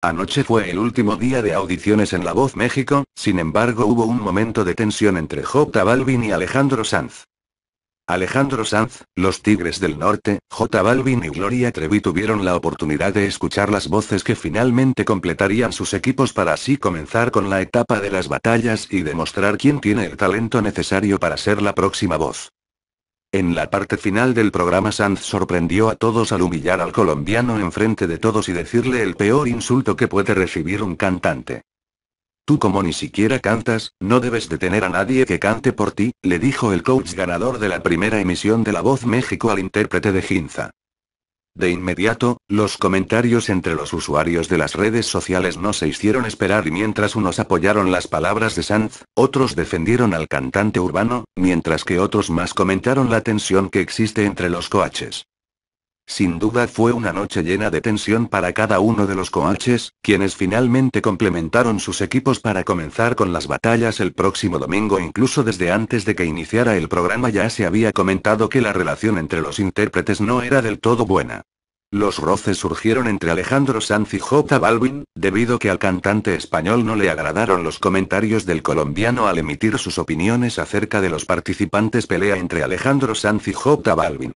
Anoche fue el último día de audiciones en La Voz México, sin embargo hubo un momento de tensión entre J Balvin y Alejandro Sanz. Alejandro Sanz, Los Tigres del Norte, J Balvin y Gloria Trevi tuvieron la oportunidad de escuchar las voces que finalmente completarían sus equipos para así comenzar con la etapa de las batallas y demostrar quién tiene el talento necesario para ser la próxima voz. En la parte final del programa Sanz sorprendió a todos al humillar al colombiano enfrente de todos y decirle el peor insulto que puede recibir un cantante. Tú como ni siquiera cantas, no debes detener a nadie que cante por ti, le dijo el coach ganador de la primera emisión de La Voz México al intérprete de Ginza. De inmediato, los comentarios entre los usuarios de las redes sociales no se hicieron esperar y mientras unos apoyaron las palabras de Sanz, otros defendieron al cantante urbano, mientras que otros más comentaron la tensión que existe entre los coaches. Sin duda fue una noche llena de tensión para cada uno de los coaches, quienes finalmente complementaron sus equipos para comenzar con las batallas el próximo domingo incluso desde antes de que iniciara el programa ya se había comentado que la relación entre los intérpretes no era del todo buena. Los roces surgieron entre Alejandro Sanz y J Balvin, debido que al cantante español no le agradaron los comentarios del colombiano al emitir sus opiniones acerca de los participantes pelea entre Alejandro Sanz y J Balvin.